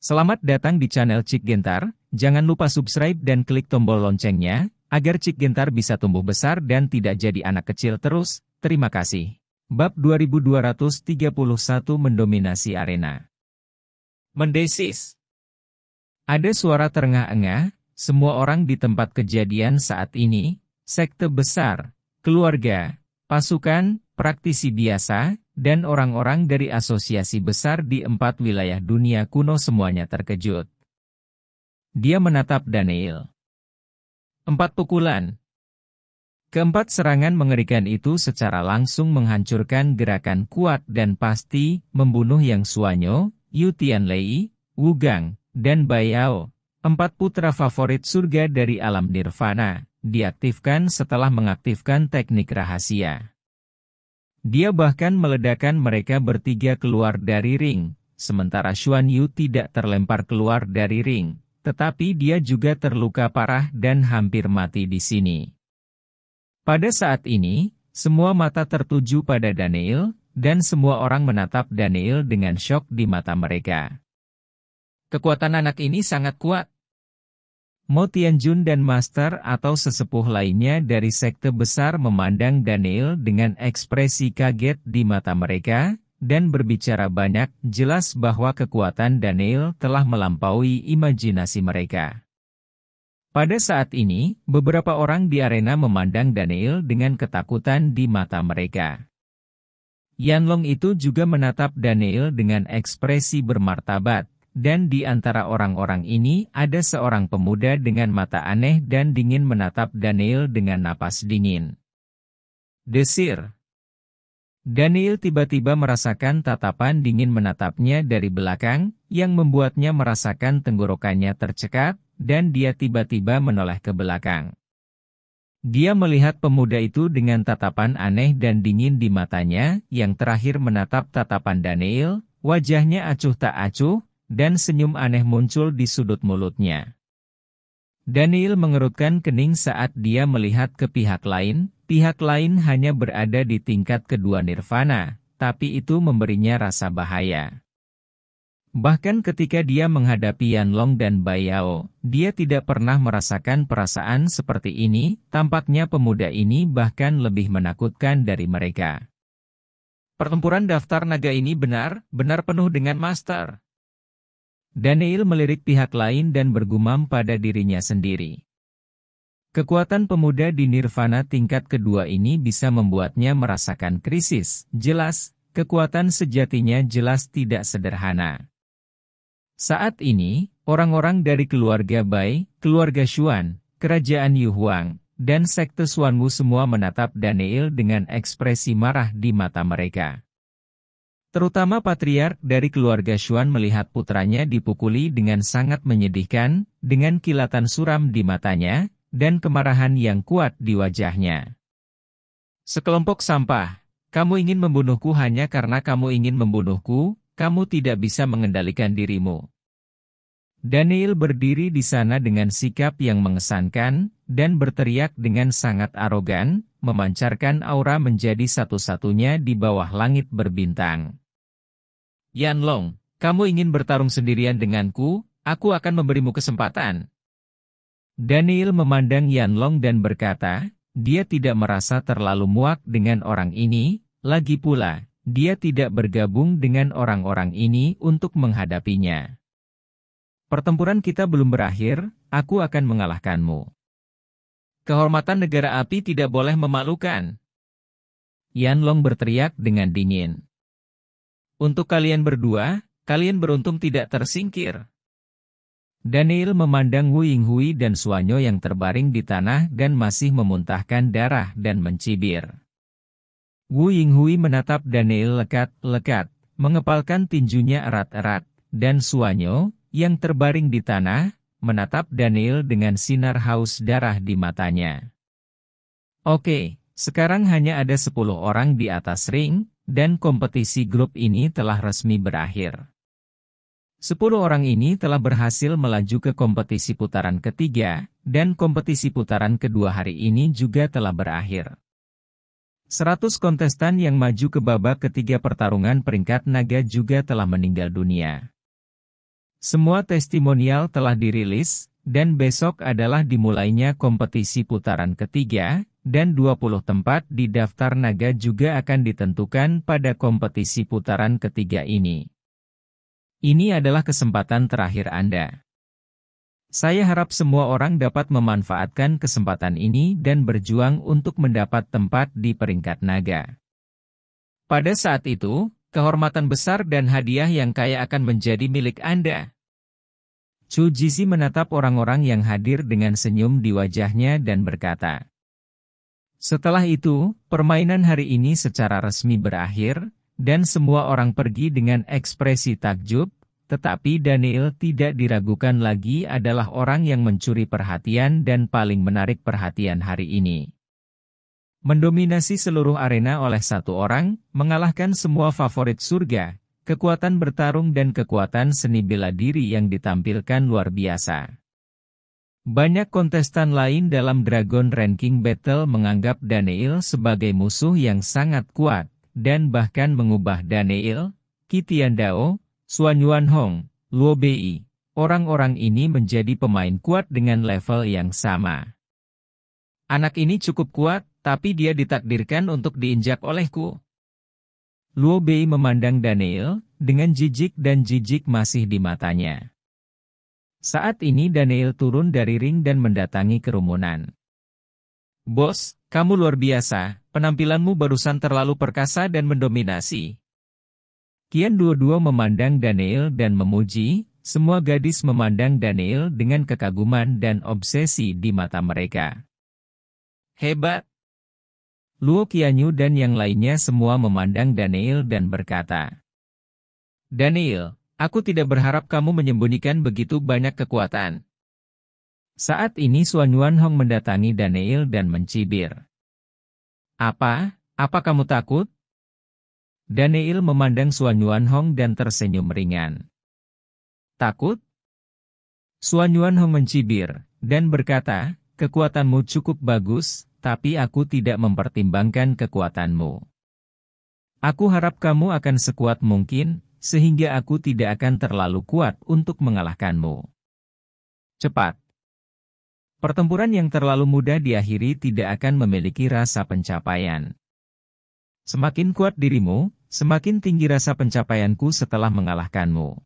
Selamat datang di channel Cik Gentar, jangan lupa subscribe dan klik tombol loncengnya, agar Cik Gentar bisa tumbuh besar dan tidak jadi anak kecil terus, terima kasih. Bab 2231 Mendominasi Arena Mendesis Ada suara terengah-engah, semua orang di tempat kejadian saat ini, sekte besar, keluarga, pasukan, praktisi biasa, dan orang-orang dari asosiasi besar di empat wilayah dunia kuno semuanya terkejut. Dia menatap Daniel. Empat pukulan. Keempat serangan mengerikan itu secara langsung menghancurkan gerakan kuat dan pasti membunuh Yang Suanyo, Yu Tianlei, Wu Gang, dan Yao, empat putra favorit surga dari alam nirvana, diaktifkan setelah mengaktifkan teknik rahasia. Dia bahkan meledakan mereka bertiga keluar dari ring, sementara Xuan Yu tidak terlempar keluar dari ring, tetapi dia juga terluka parah dan hampir mati di sini. Pada saat ini, semua mata tertuju pada Daniel, dan semua orang menatap Daniel dengan shock di mata mereka. Kekuatan anak ini sangat kuat, Mo Tianjun dan master atau sesepuh lainnya dari sekte besar memandang Daniel dengan ekspresi kaget di mata mereka, dan berbicara banyak, jelas bahwa kekuatan Daniel telah melampaui imajinasi mereka. Pada saat ini, beberapa orang di arena memandang Daniel dengan ketakutan di mata mereka. Yanlong itu juga menatap Daniel dengan ekspresi bermartabat, dan di antara orang-orang ini ada seorang pemuda dengan mata aneh dan dingin menatap Daniel dengan napas dingin. Desir. Daniel tiba-tiba merasakan tatapan dingin menatapnya dari belakang, yang membuatnya merasakan tenggorokannya tercekat, dan dia tiba-tiba menoleh ke belakang. Dia melihat pemuda itu dengan tatapan aneh dan dingin di matanya, yang terakhir menatap tatapan Daniel, wajahnya acuh tak acuh, dan senyum aneh muncul di sudut mulutnya. Daniel mengerutkan kening saat dia melihat ke pihak lain, pihak lain hanya berada di tingkat kedua nirvana, tapi itu memberinya rasa bahaya. Bahkan ketika dia menghadapi Yanlong dan Bayao, dia tidak pernah merasakan perasaan seperti ini, tampaknya pemuda ini bahkan lebih menakutkan dari mereka. Pertempuran daftar naga ini benar, benar penuh dengan master. Daniel melirik pihak lain dan bergumam pada dirinya sendiri. Kekuatan pemuda di Nirvana tingkat kedua ini bisa membuatnya merasakan krisis. Jelas, kekuatan sejatinya jelas tidak sederhana. Saat ini, orang-orang dari keluarga Bai, keluarga Xuan, kerajaan Yuhuang, dan sekte Xuanmu semua menatap Daniel dengan ekspresi marah di mata mereka. Terutama patriark dari keluarga Xuan melihat putranya dipukuli dengan sangat menyedihkan, dengan kilatan suram di matanya, dan kemarahan yang kuat di wajahnya. Sekelompok sampah, kamu ingin membunuhku hanya karena kamu ingin membunuhku, kamu tidak bisa mengendalikan dirimu. Daniel berdiri di sana dengan sikap yang mengesankan, dan berteriak dengan sangat arogan, memancarkan aura menjadi satu-satunya di bawah langit berbintang. Yan Long, kamu ingin bertarung sendirian denganku, aku akan memberimu kesempatan. Daniel memandang Yan Long dan berkata, dia tidak merasa terlalu muak dengan orang ini, lagi pula, dia tidak bergabung dengan orang-orang ini untuk menghadapinya. Pertempuran kita belum berakhir, aku akan mengalahkanmu. Kehormatan negara api tidak boleh memalukan. Yan Long berteriak dengan dingin. Untuk kalian berdua, kalian beruntung tidak tersingkir. Daniel memandang Wu Hui dan Suanyo yang terbaring di tanah dan masih memuntahkan darah dan mencibir. Wu Hui menatap Daniel lekat-lekat, mengepalkan tinjunya erat-erat, dan Suanyo, yang terbaring di tanah, menatap Daniel dengan sinar haus darah di matanya. Oke, sekarang hanya ada 10 orang di atas ring, dan kompetisi grup ini telah resmi berakhir. Sepuluh orang ini telah berhasil melaju ke kompetisi putaran ketiga, dan kompetisi putaran kedua hari ini juga telah berakhir. Seratus kontestan yang maju ke babak ketiga pertarungan peringkat naga juga telah meninggal dunia. Semua testimonial telah dirilis, dan besok adalah dimulainya kompetisi putaran ketiga, dan 20 tempat di daftar naga juga akan ditentukan pada kompetisi putaran ketiga ini. Ini adalah kesempatan terakhir Anda. Saya harap semua orang dapat memanfaatkan kesempatan ini dan berjuang untuk mendapat tempat di peringkat naga. Pada saat itu, kehormatan besar dan hadiah yang kaya akan menjadi milik Anda. Chu Jizi menatap orang-orang yang hadir dengan senyum di wajahnya dan berkata, setelah itu, permainan hari ini secara resmi berakhir, dan semua orang pergi dengan ekspresi takjub, tetapi Daniel tidak diragukan lagi adalah orang yang mencuri perhatian dan paling menarik perhatian hari ini. Mendominasi seluruh arena oleh satu orang, mengalahkan semua favorit surga, kekuatan bertarung dan kekuatan seni bela diri yang ditampilkan luar biasa. Banyak kontestan lain dalam Dragon Ranking Battle menganggap Daniel sebagai musuh yang sangat kuat, dan bahkan mengubah Daniel, Kitian Dao, Xuan Yuan Hong, Luo Bei. Orang-orang ini menjadi pemain kuat dengan level yang sama. Anak ini cukup kuat, tapi dia ditakdirkan untuk diinjak olehku. Luo Bei memandang Daniel, dengan jijik dan jijik masih di matanya. Saat ini Daniel turun dari ring dan mendatangi kerumunan. Bos, kamu luar biasa, penampilanmu barusan terlalu perkasa dan mendominasi. Kian dua-dua memandang Daniel dan memuji, semua gadis memandang Daniel dengan kekaguman dan obsesi di mata mereka. Hebat! Luo Qianyu dan yang lainnya semua memandang Daniel dan berkata, Daniel, Aku tidak berharap kamu menyembunyikan begitu banyak kekuatan. Saat ini Suan Yuan Hong mendatangi Daniel dan mencibir. Apa? Apa kamu takut? Daniel memandang Suan Yuan Hong dan tersenyum ringan. Takut? Suan Yuan Hong mencibir, dan berkata, kekuatanmu cukup bagus, tapi aku tidak mempertimbangkan kekuatanmu. Aku harap kamu akan sekuat mungkin, sehingga aku tidak akan terlalu kuat untuk mengalahkanmu. Cepat. Pertempuran yang terlalu mudah diakhiri tidak akan memiliki rasa pencapaian. Semakin kuat dirimu, semakin tinggi rasa pencapaianku setelah mengalahkanmu.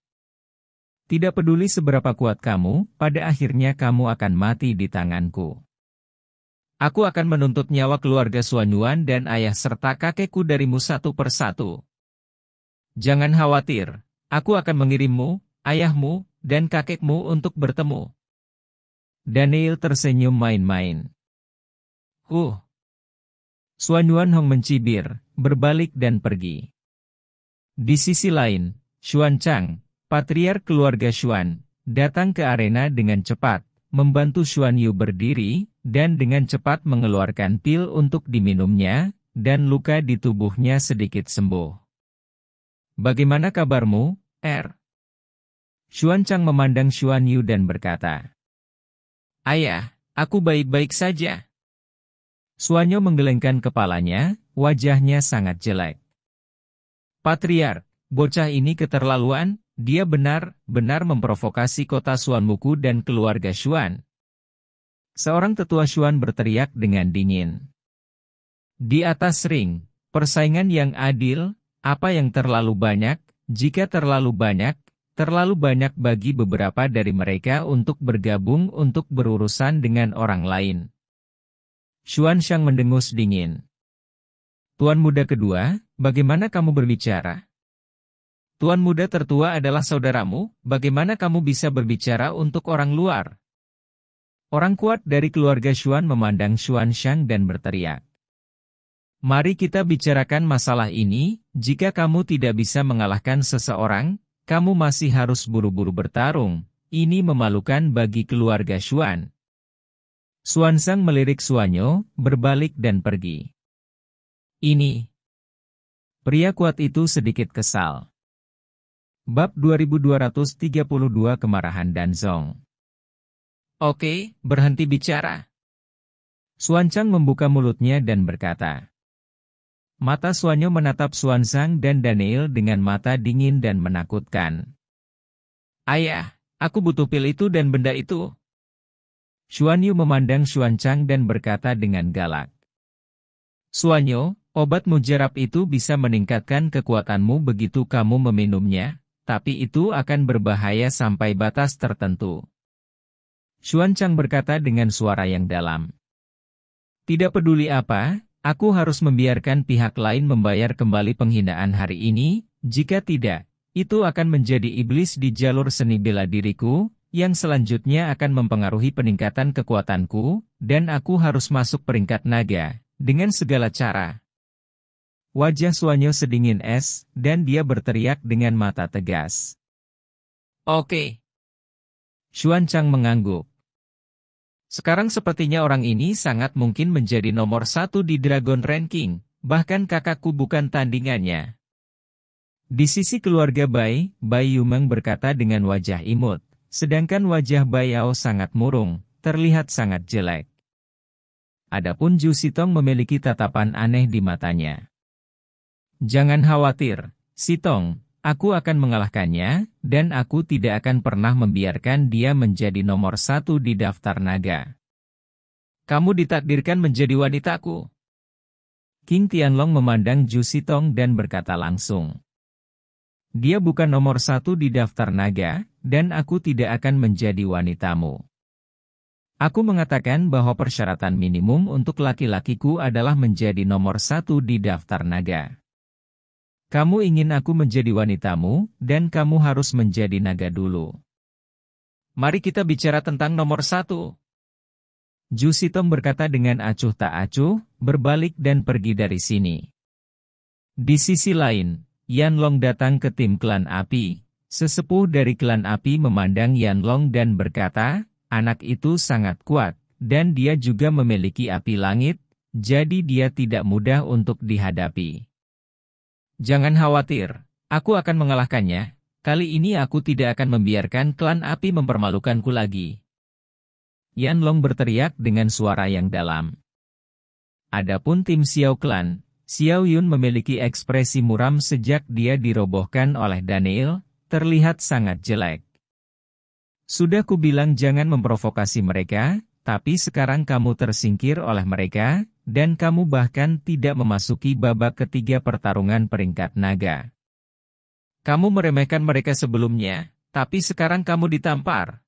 Tidak peduli seberapa kuat kamu, pada akhirnya kamu akan mati di tanganku. Aku akan menuntut nyawa keluarga Suanyuan dan ayah serta kakekku darimu satu persatu. Jangan khawatir, aku akan mengirimmu, ayahmu, dan kakekmu untuk bertemu. Daniel tersenyum main-main. Huh. Suan Yuan Hong mencibir, berbalik dan pergi. Di sisi lain, Xuan Chang, patriar keluarga Xuan, datang ke arena dengan cepat, membantu Xuan Yu berdiri, dan dengan cepat mengeluarkan pil untuk diminumnya, dan luka di tubuhnya sedikit sembuh. Bagaimana kabarmu, Er? Xuan Chang memandang Xuan Yu dan berkata, Ayah, aku baik-baik saja. Yu menggelengkan kepalanya, wajahnya sangat jelek. Patriar, bocah ini keterlaluan, dia benar-benar memprovokasi kota Muku dan keluarga Xuan. Seorang tetua Xuan berteriak dengan dingin. Di atas ring, persaingan yang adil, apa yang terlalu banyak? Jika terlalu banyak, terlalu banyak bagi beberapa dari mereka untuk bergabung untuk berurusan dengan orang lain. Xuan Shang mendengus dingin. Tuan muda kedua, bagaimana kamu berbicara? Tuan muda tertua adalah saudaramu, bagaimana kamu bisa berbicara untuk orang luar? Orang kuat dari keluarga Xuan memandang Xuan Shang dan berteriak. Mari kita bicarakan masalah ini, jika kamu tidak bisa mengalahkan seseorang, kamu masih harus buru-buru bertarung, ini memalukan bagi keluarga Xuan. Xuan Sang melirik Suanyo, berbalik dan pergi. Ini. Pria kuat itu sedikit kesal. Bab 2232 Kemarahan dan Zong Oke, berhenti bicara. Suancang membuka mulutnya dan berkata, Mata Suanyo menatap Suansang dan Daniel dengan mata dingin dan menakutkan. Ayah, aku butuh pil itu dan benda itu. Suanyo memandang Suancang dan berkata dengan galak. Suanyo, obat mujarab itu bisa meningkatkan kekuatanmu begitu kamu meminumnya, tapi itu akan berbahaya sampai batas tertentu. Suancang berkata dengan suara yang dalam. Tidak peduli apa, Aku harus membiarkan pihak lain membayar kembali penghinaan hari ini, jika tidak, itu akan menjadi iblis di jalur seni bela diriku, yang selanjutnya akan mempengaruhi peningkatan kekuatanku, dan aku harus masuk peringkat naga, dengan segala cara. Wajah Suanyo sedingin es, dan dia berteriak dengan mata tegas. Oke. Okay. Xuan Chang mengangguk. Sekarang sepertinya orang ini sangat mungkin menjadi nomor satu di Dragon Ranking, bahkan kakakku bukan tandingannya. Di sisi keluarga Bai, Bai Yumeng berkata dengan wajah imut, sedangkan wajah Bai Yao sangat murung, terlihat sangat jelek. Adapun Ju Sitong memiliki tatapan aneh di matanya. Jangan khawatir, Sitong, Aku akan mengalahkannya, dan aku tidak akan pernah membiarkan dia menjadi nomor satu di daftar naga. Kamu ditakdirkan menjadi wanitaku. King Tianlong memandang Ju Sitong dan berkata langsung. Dia bukan nomor satu di daftar naga, dan aku tidak akan menjadi wanitamu. Aku mengatakan bahwa persyaratan minimum untuk laki-lakiku adalah menjadi nomor satu di daftar naga. Kamu ingin aku menjadi wanitamu, dan kamu harus menjadi naga dulu. Mari kita bicara tentang nomor satu. Jusitom berkata dengan acuh tak acuh, berbalik dan pergi dari sini. Di sisi lain, Yan Long datang ke tim klan api. Sesepuh dari klan api memandang Yan Long dan berkata, anak itu sangat kuat, dan dia juga memiliki api langit, jadi dia tidak mudah untuk dihadapi. Jangan khawatir, aku akan mengalahkannya. Kali ini aku tidak akan membiarkan klan api mempermalukanku lagi. Yan Long berteriak dengan suara yang dalam. Adapun tim Xiao Clan, Xiao Yun memiliki ekspresi muram sejak dia dirobohkan oleh Daniel, terlihat sangat jelek. Sudah kubilang jangan memprovokasi mereka, tapi sekarang kamu tersingkir oleh mereka, dan kamu bahkan tidak memasuki babak ketiga pertarungan peringkat naga. Kamu meremehkan mereka sebelumnya, tapi sekarang kamu ditampar.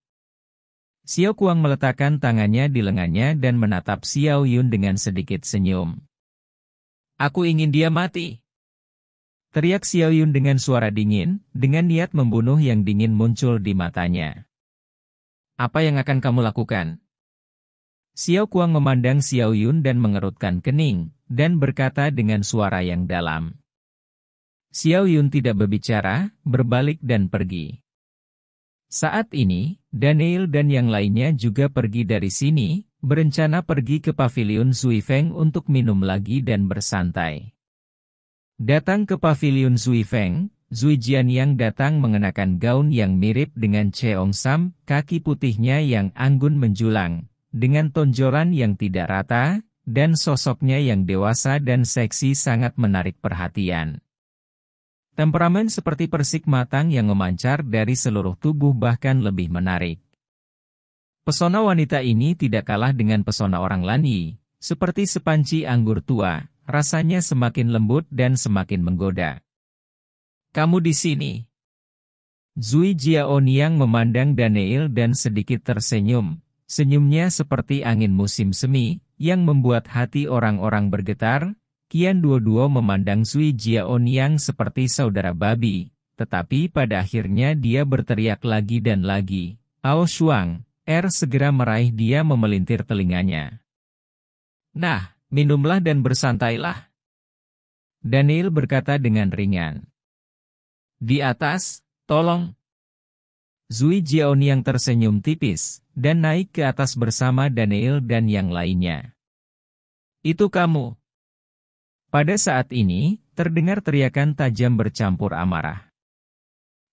Xiao Kuang meletakkan tangannya di lengannya dan menatap Xiao Yun dengan sedikit senyum. Aku ingin dia mati. Teriak Xiao Yun dengan suara dingin, dengan niat membunuh yang dingin muncul di matanya. Apa yang akan kamu lakukan? Xiao Kuang memandang Xiao Yun dan mengerutkan kening, dan berkata dengan suara yang dalam. Xiao Yun tidak berbicara, berbalik dan pergi. Saat ini, Daniel dan yang lainnya juga pergi dari sini, berencana pergi ke pavilion Zui Feng untuk minum lagi dan bersantai. Datang ke pavilion Zui Feng, Zui Jian yang datang mengenakan gaun yang mirip dengan Cheong Sam, kaki putihnya yang anggun menjulang, dengan tonjolan yang tidak rata, dan sosoknya yang dewasa dan seksi sangat menarik perhatian. Temperamen seperti persik matang yang memancar dari seluruh tubuh bahkan lebih menarik. Pesona wanita ini tidak kalah dengan pesona orang Lani, seperti sepanci anggur tua, rasanya semakin lembut dan semakin menggoda. Kamu di sini. Zui Jiaoniang memandang Daniel dan sedikit tersenyum, Senyumnya seperti angin musim semi, yang membuat hati orang-orang bergetar, Kian Duo-Duo memandang Sui Jiaon yang seperti saudara babi, tetapi pada akhirnya dia berteriak lagi dan lagi, Ao Shuang, Er segera meraih dia memelintir telinganya. Nah, minumlah dan bersantailah. Daniel berkata dengan ringan. Di atas, tolong. Zui Jiaon yang tersenyum tipis, dan naik ke atas bersama Daniel dan yang lainnya. Itu kamu. Pada saat ini, terdengar teriakan tajam bercampur amarah.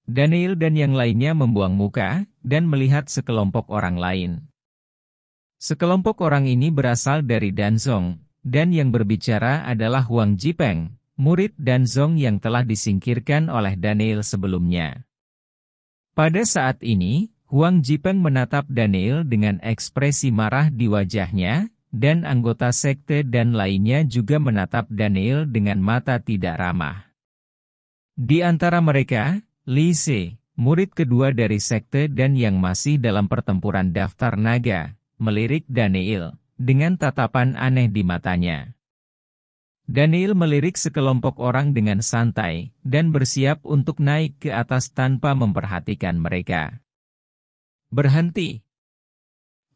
Daniel dan yang lainnya membuang muka dan melihat sekelompok orang lain. Sekelompok orang ini berasal dari Danzong, dan yang berbicara adalah Huang Jipeng, murid Danzong yang telah disingkirkan oleh Daniel sebelumnya. Pada saat ini, Huang Jipeng menatap Daniel dengan ekspresi marah di wajahnya, dan anggota sekte dan lainnya juga menatap Daniel dengan mata tidak ramah. Di antara mereka, Li Se, murid kedua dari sekte dan yang masih dalam pertempuran daftar naga, melirik Daniel, dengan tatapan aneh di matanya. Daniel melirik sekelompok orang dengan santai, dan bersiap untuk naik ke atas tanpa memperhatikan mereka. Berhenti!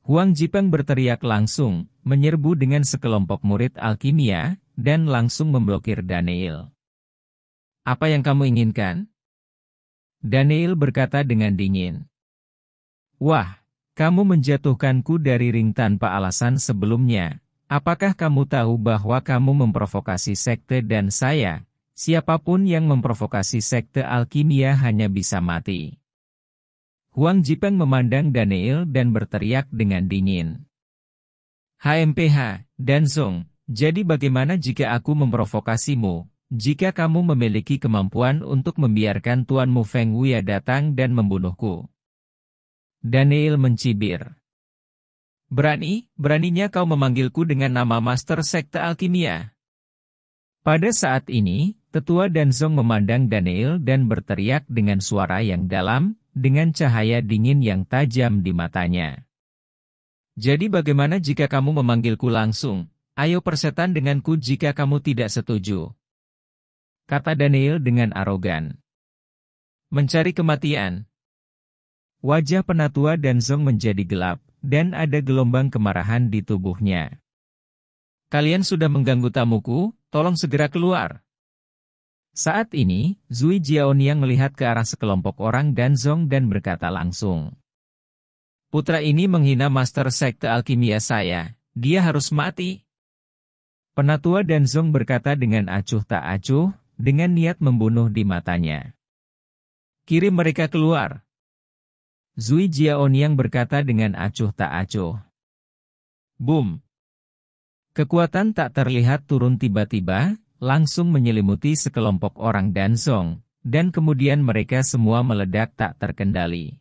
Huang Jipeng berteriak langsung, menyerbu dengan sekelompok murid alkimia, dan langsung memblokir Daniel. Apa yang kamu inginkan? Daniel berkata dengan dingin. Wah, kamu menjatuhkanku dari ring tanpa alasan sebelumnya. Apakah kamu tahu bahwa kamu memprovokasi sekte dan saya? Siapapun yang memprovokasi sekte alkimia hanya bisa mati. Wang Jipeng memandang Daniel dan berteriak dengan dingin. HMPH, Song, jadi bagaimana jika aku memprovokasimu? Jika kamu memiliki kemampuan untuk membiarkan tuanmu Feng Wuya datang dan membunuhku. Daniel mencibir. Berani, beraninya kau memanggilku dengan nama Master Sekte Alkimia. Pada saat ini, tetua dan memandang Daniel dan berteriak dengan suara yang dalam, dengan cahaya dingin yang tajam di matanya. Jadi bagaimana jika kamu memanggilku langsung? Ayo persetan denganku jika kamu tidak setuju. Kata Daniel dengan arogan. Mencari kematian. Wajah penatua dan menjadi gelap, dan ada gelombang kemarahan di tubuhnya. Kalian sudah mengganggu tamuku, tolong segera keluar. Saat ini, Zui yang melihat ke arah sekelompok orang dan Zong dan berkata langsung. Putra ini menghina master sekte alkimia saya, dia harus mati. Penatua dan Zong berkata dengan acuh tak acuh, dengan niat membunuh di matanya. Kirim mereka keluar. Zui yang berkata dengan acuh tak acuh. Boom! Kekuatan tak terlihat turun tiba-tiba, langsung menyelimuti sekelompok orang dan Song, dan kemudian mereka semua meledak tak terkendali.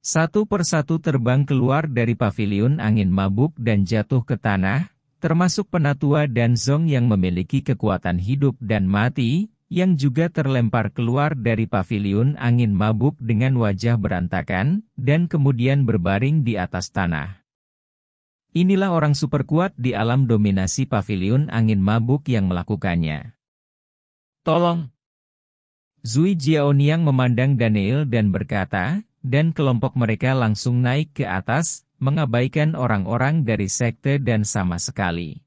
Satu persatu terbang keluar dari pavilion angin mabuk dan jatuh ke tanah, termasuk penatua dan Song yang memiliki kekuatan hidup dan mati, yang juga terlempar keluar dari pavilion angin mabuk dengan wajah berantakan, dan kemudian berbaring di atas tanah. Inilah orang super kuat di alam dominasi pavilion angin mabuk yang melakukannya. Tolong! Zui Jiaoniang memandang Daniel dan berkata, dan kelompok mereka langsung naik ke atas, mengabaikan orang-orang dari sekte dan sama sekali.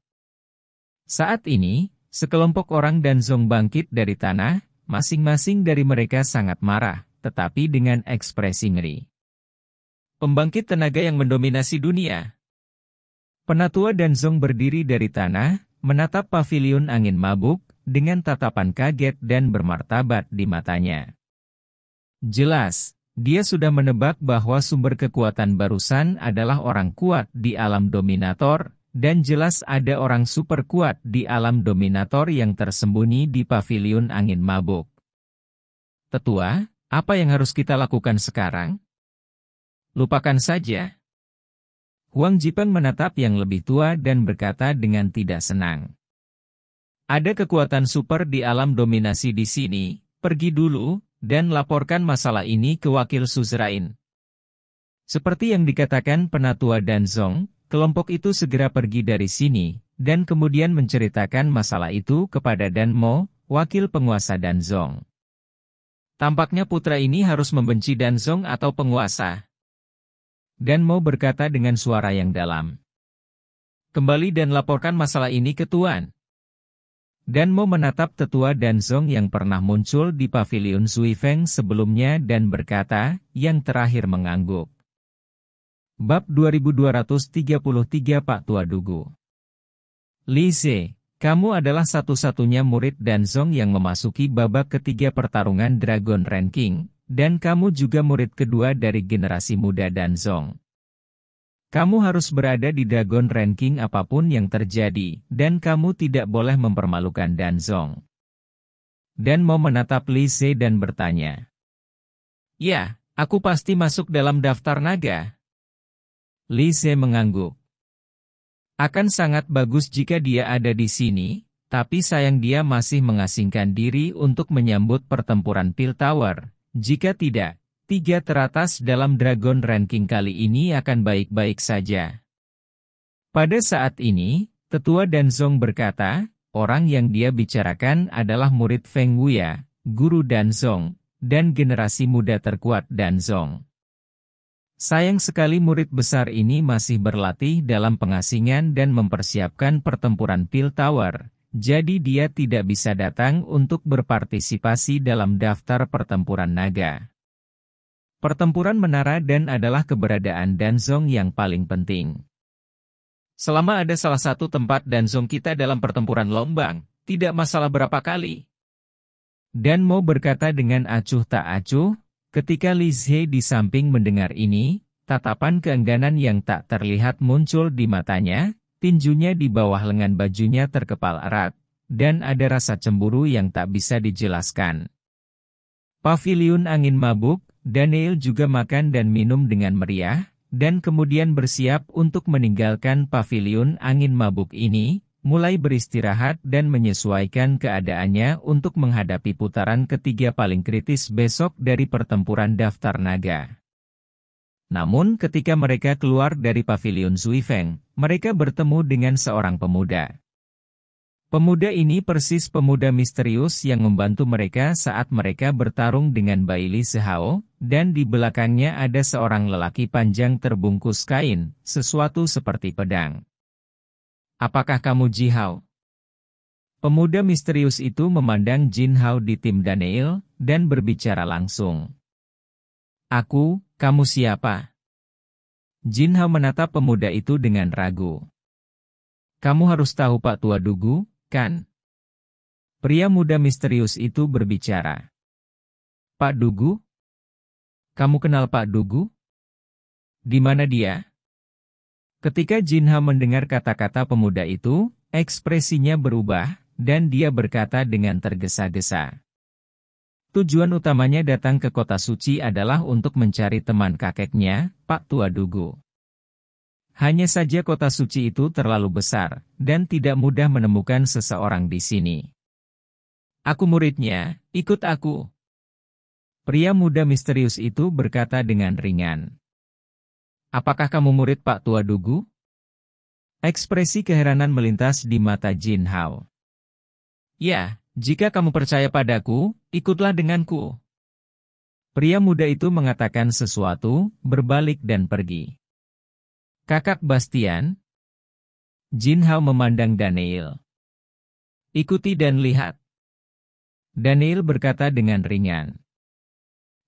Saat ini, sekelompok orang dan Zong bangkit dari tanah, masing-masing dari mereka sangat marah, tetapi dengan ekspresi ngeri. Pembangkit tenaga yang mendominasi dunia, Penatua dan Zong berdiri dari tanah, menatap pavilion angin mabuk, dengan tatapan kaget dan bermartabat di matanya. Jelas, dia sudah menebak bahwa sumber kekuatan barusan adalah orang kuat di alam dominator, dan jelas ada orang super kuat di alam dominator yang tersembunyi di pavilion angin mabuk. Tetua, apa yang harus kita lakukan sekarang? Lupakan saja, Wang Jipeng menatap yang lebih tua dan berkata dengan tidak senang. Ada kekuatan super di alam dominasi di sini, pergi dulu, dan laporkan masalah ini ke wakil suzerain. Seperti yang dikatakan penatua dan Zong, kelompok itu segera pergi dari sini, dan kemudian menceritakan masalah itu kepada Dan Mo, wakil penguasa Dan Zong. Tampaknya putra ini harus membenci Dan Zong atau penguasa, dan mau berkata dengan suara yang dalam. Kembali dan laporkan masalah ini ke Tuan. Dan mau menatap tetua dan Zong yang pernah muncul di pavilion Feng sebelumnya dan berkata, yang terakhir mengangguk. Bab 2233 Pak Tua Dugu Li Ze, kamu adalah satu-satunya murid dan Zong yang memasuki babak ketiga pertarungan Dragon Ranking, dan kamu juga murid kedua dari generasi muda dan Zong. Kamu harus berada di Dagon ranking apapun yang terjadi, dan kamu tidak boleh mempermalukan Danzong. Dan mau menatap Li Se dan bertanya. Ya, aku pasti masuk dalam daftar naga. Li Se mengangguk. Akan sangat bagus jika dia ada di sini, tapi sayang dia masih mengasingkan diri untuk menyambut pertempuran Pil Tower, jika tidak, tiga teratas dalam Dragon Ranking kali ini akan baik-baik saja. Pada saat ini, Tetua Danzong berkata, orang yang dia bicarakan adalah murid Feng Wuya, guru Danzong, dan generasi muda terkuat Danzong. Sayang sekali murid besar ini masih berlatih dalam pengasingan dan mempersiapkan pertempuran Pil Tower, jadi dia tidak bisa datang untuk berpartisipasi dalam daftar pertempuran naga. Pertempuran menara dan adalah keberadaan Danzong yang paling penting. Selama ada salah satu tempat Danzong kita dalam pertempuran lombang, tidak masalah berapa kali. Dan mau berkata dengan acuh tak acuh, ketika Li Zhe di samping mendengar ini, tatapan keengganan yang tak terlihat muncul di matanya, Tinjunya di bawah lengan bajunya terkepal erat, dan ada rasa cemburu yang tak bisa dijelaskan. Paviliun angin mabuk, Daniel juga makan dan minum dengan meriah, dan kemudian bersiap untuk meninggalkan pavilion angin mabuk ini, mulai beristirahat dan menyesuaikan keadaannya untuk menghadapi putaran ketiga paling kritis besok dari pertempuran daftar naga. Namun ketika mereka keluar dari pavilion Zuifeng, mereka bertemu dengan seorang pemuda. Pemuda ini persis pemuda misterius yang membantu mereka saat mereka bertarung dengan Bai Baili Sehao, dan di belakangnya ada seorang lelaki panjang terbungkus kain, sesuatu seperti pedang. Apakah kamu Ji Hao? Pemuda misterius itu memandang Jin Hao di tim Daniel, dan berbicara langsung. Aku, kamu siapa? Jin Jinha menatap pemuda itu dengan ragu. Kamu harus tahu Pak Tua Dugu, kan? Pria muda misterius itu berbicara. Pak Dugu? Kamu kenal Pak Dugu? Di mana dia? Ketika Jin Jinha mendengar kata-kata pemuda itu, ekspresinya berubah, dan dia berkata dengan tergesa-gesa. Tujuan utamanya datang ke kota suci adalah untuk mencari teman kakeknya, Pak Tua Dugu. Hanya saja kota suci itu terlalu besar, dan tidak mudah menemukan seseorang di sini. Aku muridnya, ikut aku. Pria muda misterius itu berkata dengan ringan. Apakah kamu murid Pak Tua Dugu? Ekspresi keheranan melintas di mata Jin Hao. Ya, jika kamu percaya padaku, ikutlah denganku. Pria muda itu mengatakan sesuatu, berbalik dan pergi. Kakak Bastian? Jin Hao memandang Daniel. Ikuti dan lihat. Daniel berkata dengan ringan.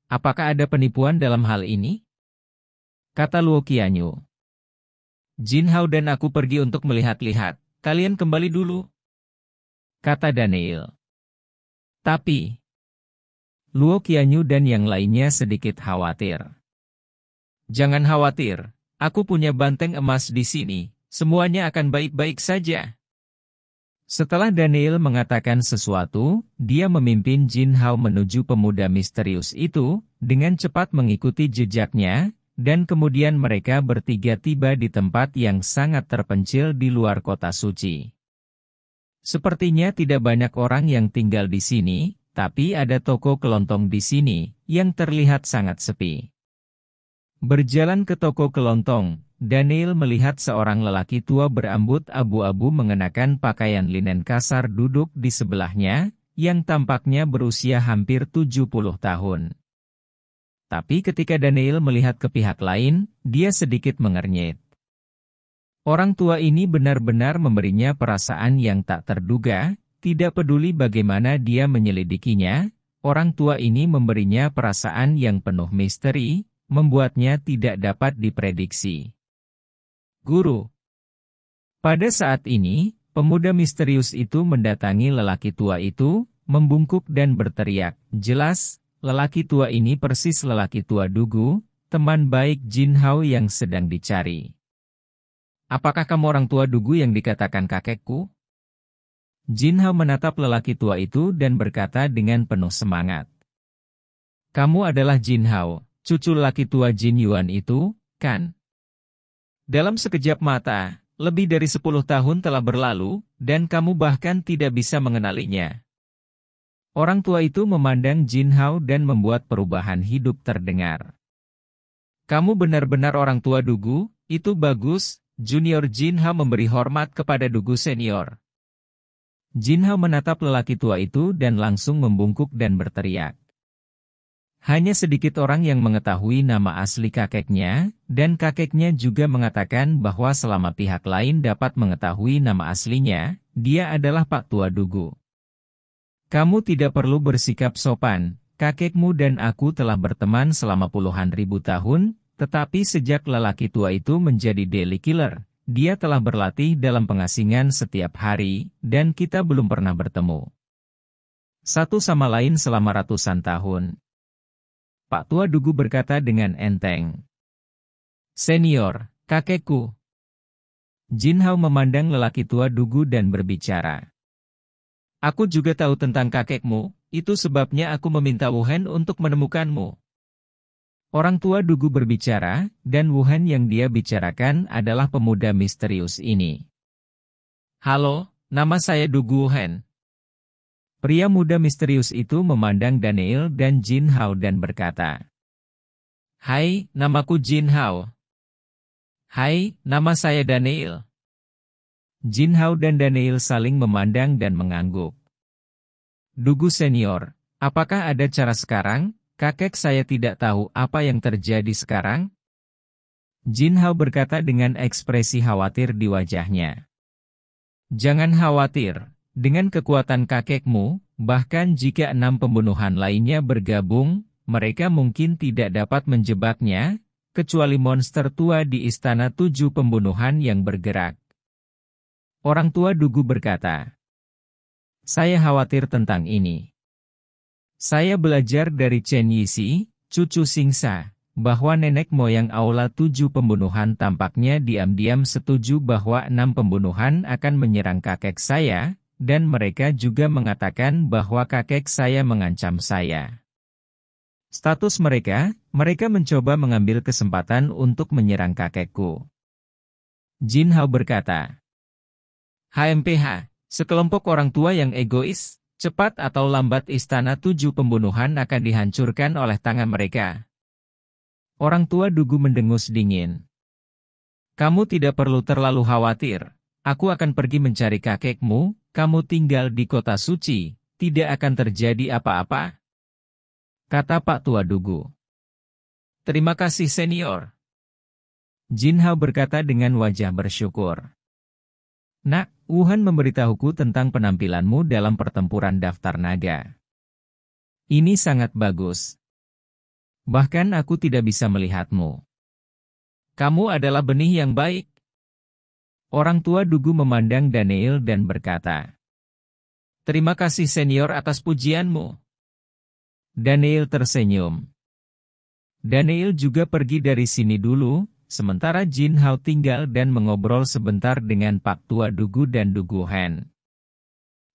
Apakah ada penipuan dalam hal ini? Kata Luo Qianyu. Jin Hao dan aku pergi untuk melihat-lihat. Kalian kembali dulu kata Daniel. Tapi, Luo Qianyu dan yang lainnya sedikit khawatir. Jangan khawatir, aku punya banteng emas di sini, semuanya akan baik-baik saja. Setelah Daniel mengatakan sesuatu, dia memimpin Jin Hao menuju pemuda misterius itu, dengan cepat mengikuti jejaknya, dan kemudian mereka bertiga tiba di tempat yang sangat terpencil di luar kota suci. Sepertinya tidak banyak orang yang tinggal di sini, tapi ada toko kelontong di sini, yang terlihat sangat sepi. Berjalan ke toko kelontong, Daniel melihat seorang lelaki tua berambut abu-abu mengenakan pakaian linen kasar duduk di sebelahnya, yang tampaknya berusia hampir 70 tahun. Tapi ketika Daniel melihat ke pihak lain, dia sedikit mengernyit. Orang tua ini benar-benar memberinya perasaan yang tak terduga, tidak peduli bagaimana dia menyelidikinya, orang tua ini memberinya perasaan yang penuh misteri, membuatnya tidak dapat diprediksi. Guru Pada saat ini, pemuda misterius itu mendatangi lelaki tua itu, membungkuk dan berteriak, jelas, lelaki tua ini persis lelaki tua Dugu, teman baik Jin Hao yang sedang dicari. Apakah kamu orang tua Dugu yang dikatakan kakekku? Jin Hao menatap lelaki tua itu dan berkata dengan penuh semangat. Kamu adalah Jin Hao, cucu lelaki tua Jin Yuan itu, kan? Dalam sekejap mata, lebih dari sepuluh tahun telah berlalu, dan kamu bahkan tidak bisa mengenalinya. Orang tua itu memandang Jin Hao dan membuat perubahan hidup terdengar. Kamu benar-benar orang tua Dugu, itu bagus, Junior Jinha memberi hormat kepada Dugu senior. Jinha menatap lelaki tua itu dan langsung membungkuk dan berteriak. Hanya sedikit orang yang mengetahui nama asli kakeknya, dan kakeknya juga mengatakan bahwa selama pihak lain dapat mengetahui nama aslinya, dia adalah Pak Tua Dugu. Kamu tidak perlu bersikap sopan, kakekmu dan aku telah berteman selama puluhan ribu tahun, tetapi sejak lelaki tua itu menjadi daily killer, dia telah berlatih dalam pengasingan setiap hari, dan kita belum pernah bertemu. Satu sama lain selama ratusan tahun. Pak Tua Dugu berkata dengan enteng. Senior, kakekku. Jin Hao memandang lelaki tua Dugu dan berbicara. Aku juga tahu tentang kakekmu, itu sebabnya aku meminta Wuhan untuk menemukanmu. Orang tua Dugu berbicara, dan Wuhan yang dia bicarakan adalah pemuda misterius ini. Halo, nama saya Dugu Wuhan. Pria muda misterius itu memandang Daniel dan Jin Hao dan berkata, Hai, namaku Jin Hao. Hai, nama saya Daniel. Jin Hao dan Daniel saling memandang dan mengangguk. Dugu senior, apakah ada cara sekarang, Kakek saya tidak tahu apa yang terjadi sekarang? Jin Hao berkata dengan ekspresi khawatir di wajahnya. Jangan khawatir, dengan kekuatan kakekmu, bahkan jika enam pembunuhan lainnya bergabung, mereka mungkin tidak dapat menjebaknya, kecuali monster tua di istana tujuh pembunuhan yang bergerak. Orang tua Dugu berkata, Saya khawatir tentang ini. Saya belajar dari Chen Yixi, cucu Singsa, bahwa nenek moyang Aula tujuh pembunuhan tampaknya diam-diam setuju bahwa enam pembunuhan akan menyerang kakek saya, dan mereka juga mengatakan bahwa kakek saya mengancam saya. Status mereka, mereka mencoba mengambil kesempatan untuk menyerang kakekku. Jin Hao berkata, HMPH, sekelompok orang tua yang egois, Cepat atau lambat istana tujuh pembunuhan akan dihancurkan oleh tangan mereka. Orang tua Dugu mendengus dingin. Kamu tidak perlu terlalu khawatir. Aku akan pergi mencari kakekmu, kamu tinggal di kota suci, tidak akan terjadi apa-apa. Kata Pak Tua Dugu. Terima kasih senior. Jinha berkata dengan wajah bersyukur. Nak, Wuhan memberitahuku tentang penampilanmu dalam pertempuran daftar naga. Ini sangat bagus. Bahkan aku tidak bisa melihatmu. Kamu adalah benih yang baik. Orang tua Dugu memandang Daniel dan berkata, Terima kasih senior atas pujianmu. Daniel tersenyum. Daniel juga pergi dari sini dulu, Sementara Jin Hao tinggal dan mengobrol sebentar dengan Pak Tua Dugu dan Dugu Han.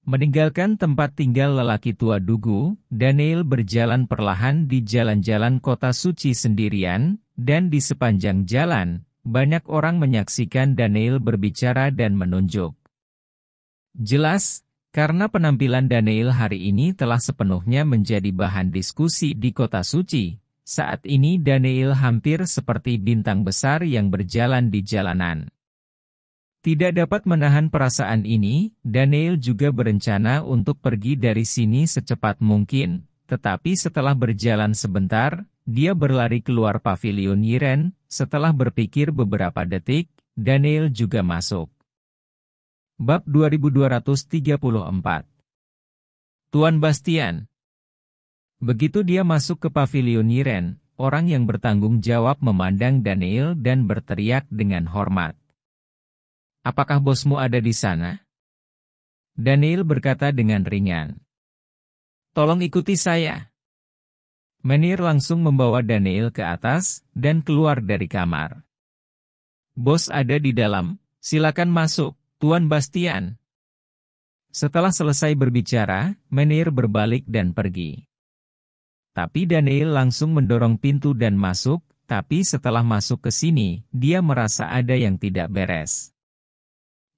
Meninggalkan tempat tinggal lelaki tua Dugu, Daniel berjalan perlahan di jalan-jalan kota suci sendirian, dan di sepanjang jalan, banyak orang menyaksikan Daniel berbicara dan menunjuk. Jelas, karena penampilan Daniel hari ini telah sepenuhnya menjadi bahan diskusi di kota suci, saat ini Daniel hampir seperti bintang besar yang berjalan di jalanan. Tidak dapat menahan perasaan ini, Daniel juga berencana untuk pergi dari sini secepat mungkin, tetapi setelah berjalan sebentar, dia berlari keluar pavilion Yiren, setelah berpikir beberapa detik, Daniel juga masuk. Bab 2234 Tuan Bastian Begitu dia masuk ke pavilion Yiren, orang yang bertanggung jawab memandang Daniel dan berteriak dengan hormat. Apakah bosmu ada di sana? Daniel berkata dengan ringan. Tolong ikuti saya. Menir langsung membawa Daniel ke atas dan keluar dari kamar. Bos ada di dalam, silakan masuk, Tuan Bastian. Setelah selesai berbicara, Menir berbalik dan pergi. Tapi Daniel langsung mendorong pintu dan masuk, tapi setelah masuk ke sini, dia merasa ada yang tidak beres.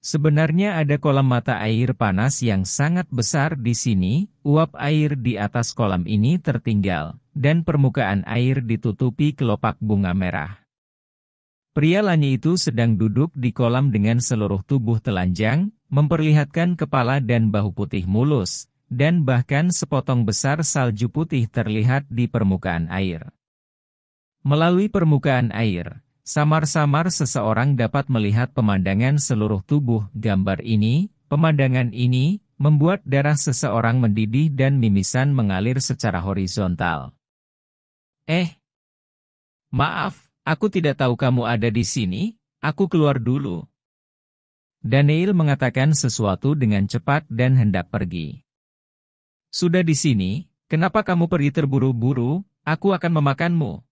Sebenarnya ada kolam mata air panas yang sangat besar di sini, uap air di atas kolam ini tertinggal, dan permukaan air ditutupi kelopak bunga merah. Pria lanyi itu sedang duduk di kolam dengan seluruh tubuh telanjang, memperlihatkan kepala dan bahu putih mulus, dan bahkan sepotong besar salju putih terlihat di permukaan air. Melalui permukaan air, samar-samar seseorang dapat melihat pemandangan seluruh tubuh. Gambar ini, pemandangan ini, membuat darah seseorang mendidih dan mimisan mengalir secara horizontal. Eh, maaf, aku tidak tahu kamu ada di sini, aku keluar dulu. Daniel mengatakan sesuatu dengan cepat dan hendak pergi. Sudah di sini, kenapa kamu pergi terburu-buru, aku akan memakanmu.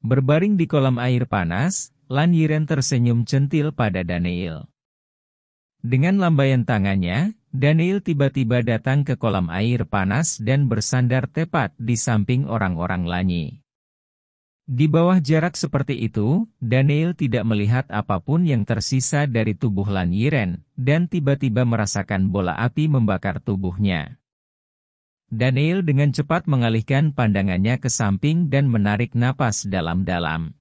Berbaring di kolam air panas, Lan Yiren tersenyum centil pada Daniel. Dengan lambaian tangannya, Daniel tiba-tiba datang ke kolam air panas dan bersandar tepat di samping orang-orang Lanyi. Di bawah jarak seperti itu, Daniel tidak melihat apapun yang tersisa dari tubuh Lan Yiren, dan tiba-tiba merasakan bola api membakar tubuhnya. Daniel dengan cepat mengalihkan pandangannya ke samping dan menarik napas dalam-dalam.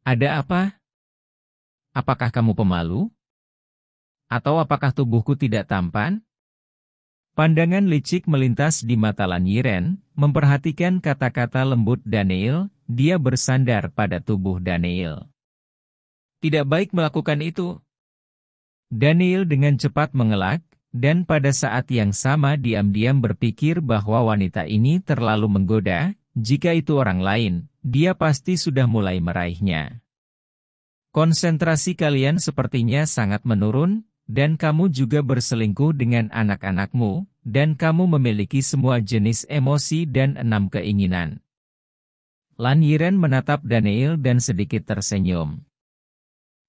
Ada apa? Apakah kamu pemalu? Atau apakah tubuhku tidak tampan? Pandangan licik melintas di mata Lan Yiren, memperhatikan kata-kata lembut Daniel, dia bersandar pada tubuh Daniel. Tidak baik melakukan itu. Daniel dengan cepat mengelak, dan pada saat yang sama diam-diam berpikir bahwa wanita ini terlalu menggoda, jika itu orang lain, dia pasti sudah mulai meraihnya. Konsentrasi kalian sepertinya sangat menurun, dan kamu juga berselingkuh dengan anak-anakmu, dan kamu memiliki semua jenis emosi dan enam keinginan. Lan Yiren menatap Daniel dan sedikit tersenyum.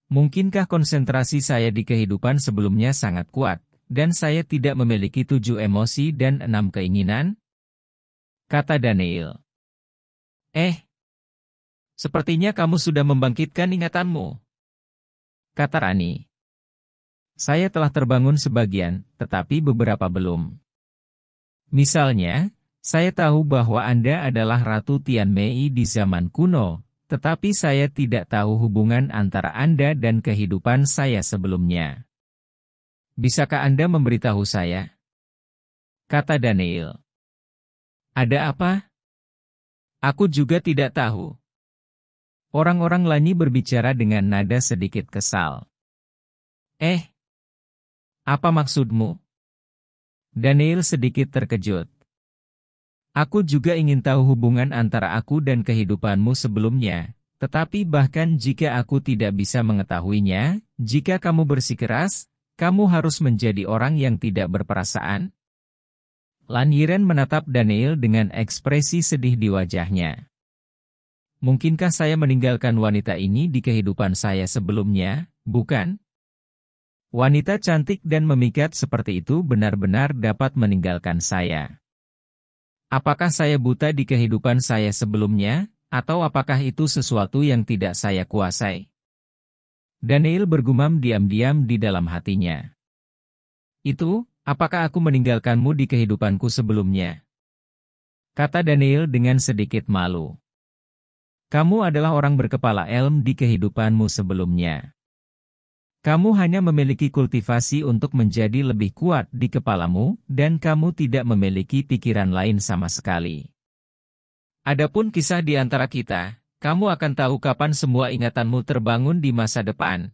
Mungkinkah konsentrasi saya di kehidupan sebelumnya sangat kuat, dan saya tidak memiliki tujuh emosi dan enam keinginan? Kata Daniel. Eh, sepertinya kamu sudah membangkitkan ingatanmu. Kata Rani. Saya telah terbangun sebagian, tetapi beberapa belum. Misalnya, saya tahu bahwa Anda adalah Ratu Tianmei di zaman kuno, tetapi saya tidak tahu hubungan antara Anda dan kehidupan saya sebelumnya. Bisakah Anda memberitahu saya? Kata Daniel. Ada apa? Aku juga tidak tahu. Orang-orang Lani berbicara dengan nada sedikit kesal. Eh, apa maksudmu? Daniel sedikit terkejut. Aku juga ingin tahu hubungan antara aku dan kehidupanmu sebelumnya, tetapi bahkan jika aku tidak bisa mengetahuinya, jika kamu bersikeras, kamu harus menjadi orang yang tidak berperasaan? Lan Yiren menatap Daniel dengan ekspresi sedih di wajahnya. Mungkinkah saya meninggalkan wanita ini di kehidupan saya sebelumnya, bukan? Wanita cantik dan memikat seperti itu benar-benar dapat meninggalkan saya. Apakah saya buta di kehidupan saya sebelumnya, atau apakah itu sesuatu yang tidak saya kuasai? Daniel bergumam diam-diam di dalam hatinya. Itu, apakah aku meninggalkanmu di kehidupanku sebelumnya? Kata Daniel dengan sedikit malu. Kamu adalah orang berkepala elm di kehidupanmu sebelumnya. Kamu hanya memiliki kultivasi untuk menjadi lebih kuat di kepalamu, dan kamu tidak memiliki pikiran lain sama sekali. Adapun kisah di antara kita, kamu akan tahu kapan semua ingatanmu terbangun di masa depan.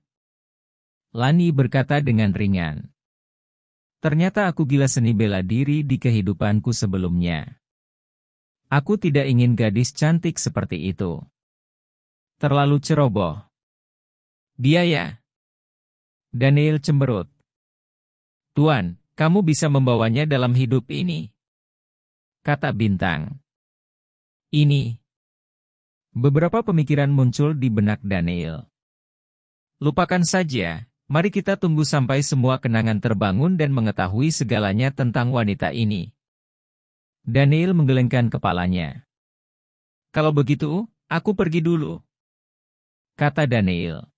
Lani berkata dengan ringan. Ternyata aku gila seni bela diri di kehidupanku sebelumnya. Aku tidak ingin gadis cantik seperti itu. Terlalu ceroboh. Biaya. Daniel cemberut. Tuan, kamu bisa membawanya dalam hidup ini. Kata bintang. Ini, Beberapa pemikiran muncul di benak Daniel. Lupakan saja, mari kita tunggu sampai semua kenangan terbangun dan mengetahui segalanya tentang wanita ini. Daniel menggelengkan kepalanya. Kalau begitu, aku pergi dulu. Kata Daniel.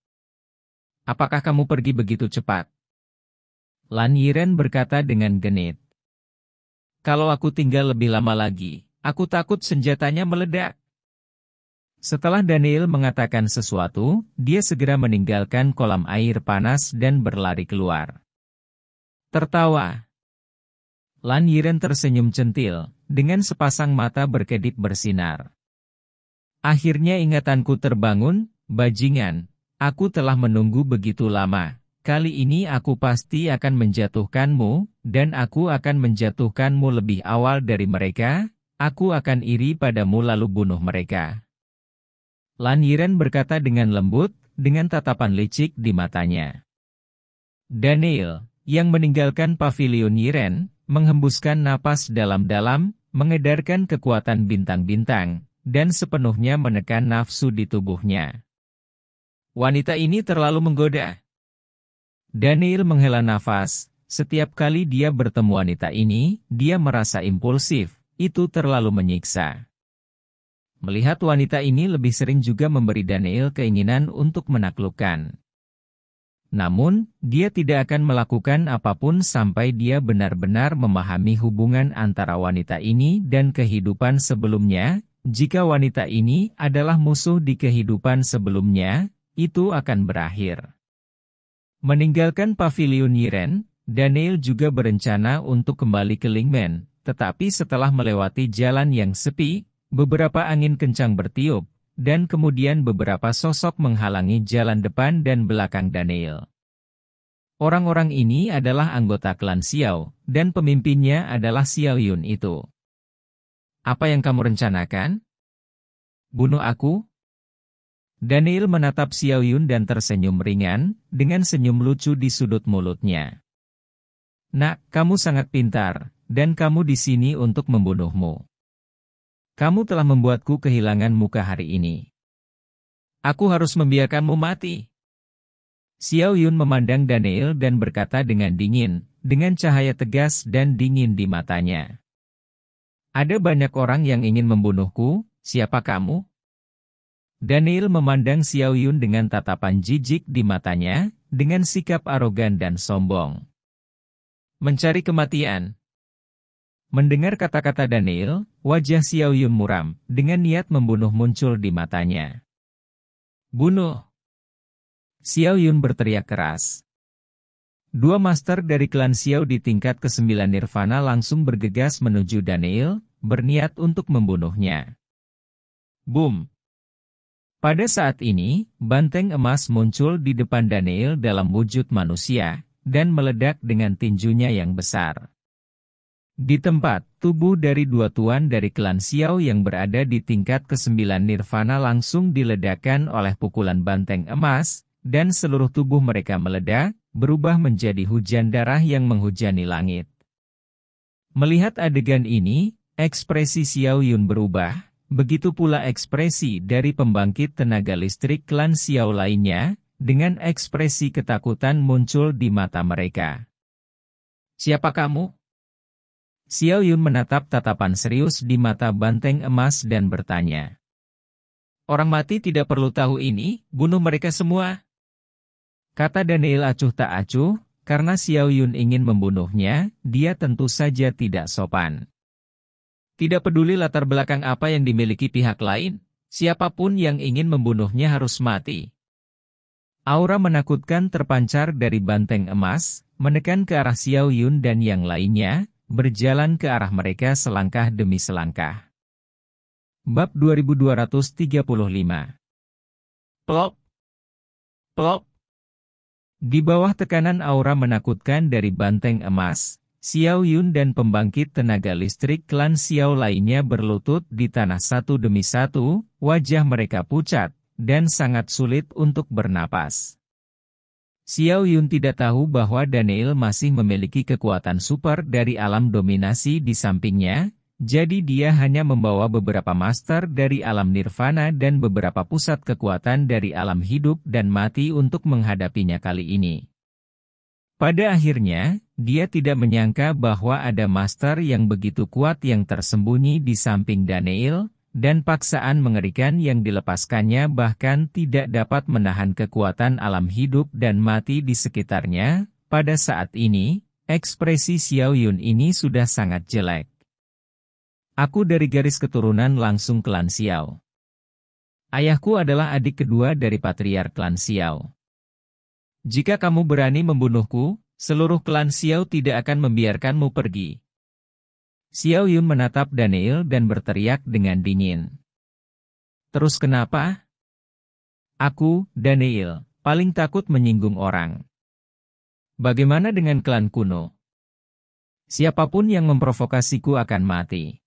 Apakah kamu pergi begitu cepat? Lan Yiren berkata dengan genit. Kalau aku tinggal lebih lama lagi, aku takut senjatanya meledak. Setelah Daniel mengatakan sesuatu, dia segera meninggalkan kolam air panas dan berlari keluar. Tertawa. Lan Yiren tersenyum centil, dengan sepasang mata berkedip bersinar. Akhirnya ingatanku terbangun, bajingan, aku telah menunggu begitu lama. Kali ini aku pasti akan menjatuhkanmu, dan aku akan menjatuhkanmu lebih awal dari mereka, aku akan iri padamu lalu bunuh mereka. Lan Yiren berkata dengan lembut, dengan tatapan licik di matanya. Daniel, yang meninggalkan pavilion Yiren, menghembuskan napas dalam-dalam, mengedarkan kekuatan bintang-bintang, dan sepenuhnya menekan nafsu di tubuhnya. Wanita ini terlalu menggoda. Daniel menghela nafas, setiap kali dia bertemu wanita ini, dia merasa impulsif, itu terlalu menyiksa. Melihat wanita ini lebih sering juga memberi Daniel keinginan untuk menaklukkan. Namun, dia tidak akan melakukan apapun sampai dia benar-benar memahami hubungan antara wanita ini dan kehidupan sebelumnya. Jika wanita ini adalah musuh di kehidupan sebelumnya, itu akan berakhir. Meninggalkan Pavilion Yiren, Daniel juga berencana untuk kembali ke Lingmen, tetapi setelah melewati jalan yang sepi, Beberapa angin kencang bertiup, dan kemudian beberapa sosok menghalangi jalan depan dan belakang Daniel. Orang-orang ini adalah anggota klan Xiao, dan pemimpinnya adalah Xiao Yun itu. Apa yang kamu rencanakan? Bunuh aku? Daniel menatap Xiao Yun dan tersenyum ringan, dengan senyum lucu di sudut mulutnya. Nak, kamu sangat pintar, dan kamu di sini untuk membunuhmu. Kamu telah membuatku kehilangan muka hari ini. Aku harus membiarkanmu mati. Xiao Yun memandang Daniel dan berkata dengan dingin, dengan cahaya tegas dan dingin di matanya. Ada banyak orang yang ingin membunuhku, siapa kamu? Daniel memandang Xiao Yun dengan tatapan jijik di matanya, dengan sikap arogan dan sombong. Mencari kematian, Mendengar kata-kata Daniel, wajah Xiao Yun muram, dengan niat membunuh muncul di matanya. Bunuh! Xiao Yun berteriak keras. Dua master dari klan Xiao di tingkat ke-9 Nirvana langsung bergegas menuju Daniel, berniat untuk membunuhnya. Boom! Pada saat ini, banteng emas muncul di depan Daniel dalam wujud manusia, dan meledak dengan tinjunya yang besar. Di tempat, tubuh dari dua tuan dari klan Xiao yang berada di tingkat ke-9 Nirvana langsung diledakkan oleh pukulan banteng emas, dan seluruh tubuh mereka meledak, berubah menjadi hujan darah yang menghujani langit. Melihat adegan ini, ekspresi Xiao Yun berubah, begitu pula ekspresi dari pembangkit tenaga listrik klan Xiao lainnya, dengan ekspresi ketakutan muncul di mata mereka. Siapa kamu? Xiao Yun menatap tatapan serius di mata banteng emas dan bertanya. Orang mati tidak perlu tahu ini, bunuh mereka semua. Kata Daniel acuh tak acuh, karena Xiao Yun ingin membunuhnya, dia tentu saja tidak sopan. Tidak peduli latar belakang apa yang dimiliki pihak lain, siapapun yang ingin membunuhnya harus mati. Aura menakutkan terpancar dari banteng emas, menekan ke arah Xiao Yun dan yang lainnya, berjalan ke arah mereka selangkah demi selangkah. Bab 2235 Plop! Plop! Di bawah tekanan aura menakutkan dari banteng emas, Xiao Yun dan pembangkit tenaga listrik klan Xiao lainnya berlutut di tanah satu demi satu, wajah mereka pucat, dan sangat sulit untuk bernapas. Xiao Yun tidak tahu bahwa Daniel masih memiliki kekuatan super dari alam dominasi di sampingnya, jadi dia hanya membawa beberapa master dari alam nirvana dan beberapa pusat kekuatan dari alam hidup dan mati untuk menghadapinya kali ini. Pada akhirnya, dia tidak menyangka bahwa ada master yang begitu kuat yang tersembunyi di samping Daniel, dan paksaan mengerikan yang dilepaskannya bahkan tidak dapat menahan kekuatan alam hidup dan mati di sekitarnya, pada saat ini, ekspresi Xiao Yun ini sudah sangat jelek. Aku dari garis keturunan langsung klan Xiao. Ayahku adalah adik kedua dari patriar klan Xiao. Jika kamu berani membunuhku, seluruh klan Xiao tidak akan membiarkanmu pergi. Xiao Yun menatap Daniel dan berteriak dengan dingin. Terus kenapa? Aku, Daniel, paling takut menyinggung orang. Bagaimana dengan klan kuno? Siapapun yang memprovokasiku akan mati.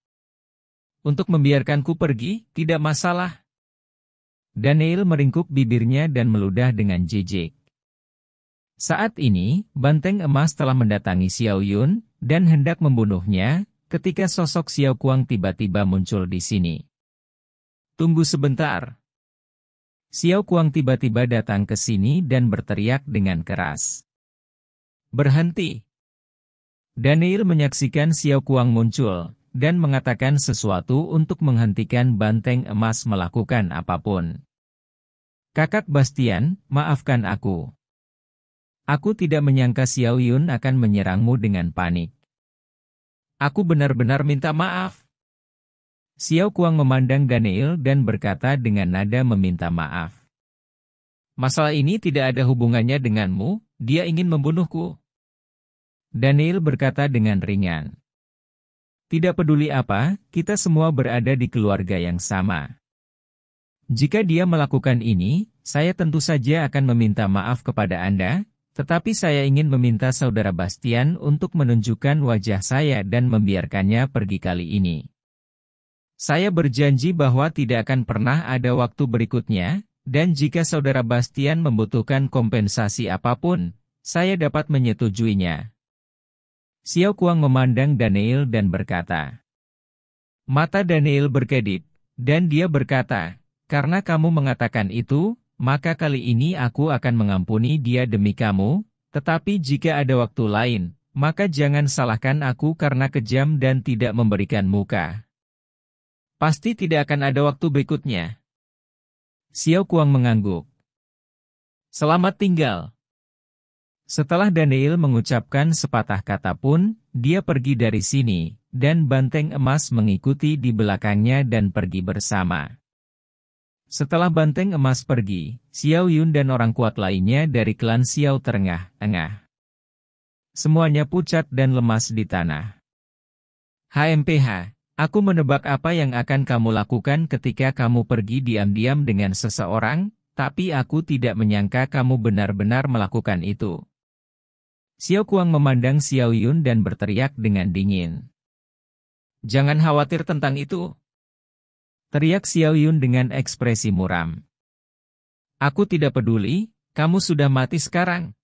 Untuk membiarkanku pergi, tidak masalah. Daniel meringkuk bibirnya dan meludah dengan jijik. Saat ini, banteng emas telah mendatangi Xiao Yun dan hendak membunuhnya, ketika sosok Xiao Kuang tiba-tiba muncul di sini. Tunggu sebentar. Xiao Kuang tiba-tiba datang ke sini dan berteriak dengan keras. Berhenti. Daniel menyaksikan Xiao Kuang muncul, dan mengatakan sesuatu untuk menghentikan banteng emas melakukan apapun. Kakak Bastian, maafkan aku. Aku tidak menyangka Xiao Yun akan menyerangmu dengan panik. Aku benar-benar minta maaf. Xiao Kuang memandang Daniel dan berkata dengan nada meminta maaf. Masalah ini tidak ada hubungannya denganmu, dia ingin membunuhku. Daniel berkata dengan ringan. Tidak peduli apa, kita semua berada di keluarga yang sama. Jika dia melakukan ini, saya tentu saja akan meminta maaf kepada Anda, tetapi saya ingin meminta saudara Bastian untuk menunjukkan wajah saya dan membiarkannya pergi kali ini. Saya berjanji bahwa tidak akan pernah ada waktu berikutnya, dan jika saudara Bastian membutuhkan kompensasi apapun, saya dapat menyetujuinya. Xiao Kuang memandang Daniel dan berkata, Mata Daniel berkedip, dan dia berkata, karena kamu mengatakan itu, maka kali ini aku akan mengampuni dia demi kamu, tetapi jika ada waktu lain, maka jangan salahkan aku karena kejam dan tidak memberikan muka. Pasti tidak akan ada waktu berikutnya. Xiao Kuang mengangguk. Selamat tinggal. Setelah Daniel mengucapkan sepatah kata pun, dia pergi dari sini, dan banteng emas mengikuti di belakangnya dan pergi bersama. Setelah banteng emas pergi, Xiao Yun dan orang kuat lainnya dari klan Xiao terengah-engah. Semuanya pucat dan lemas di tanah. HMPH, aku menebak apa yang akan kamu lakukan ketika kamu pergi diam-diam dengan seseorang, tapi aku tidak menyangka kamu benar-benar melakukan itu. Xiao Kuang memandang Xiao Yun dan berteriak dengan dingin. Jangan khawatir tentang itu, Teriak Xiao Yun dengan ekspresi muram. Aku tidak peduli, kamu sudah mati sekarang.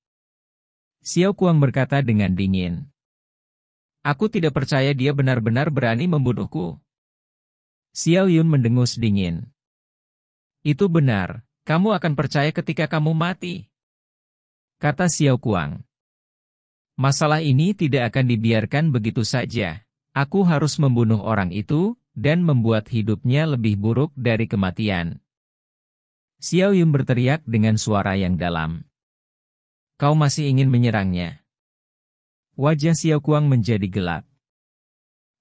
Xiao Kuang berkata dengan dingin. Aku tidak percaya dia benar-benar berani membunuhku. Xiao Yun mendengus dingin. Itu benar, kamu akan percaya ketika kamu mati. Kata Xiao Kuang. Masalah ini tidak akan dibiarkan begitu saja. Aku harus membunuh orang itu, dan membuat hidupnya lebih buruk dari kematian. Xiao Yun berteriak dengan suara yang dalam. Kau masih ingin menyerangnya. Wajah Xiao Kuang menjadi gelap.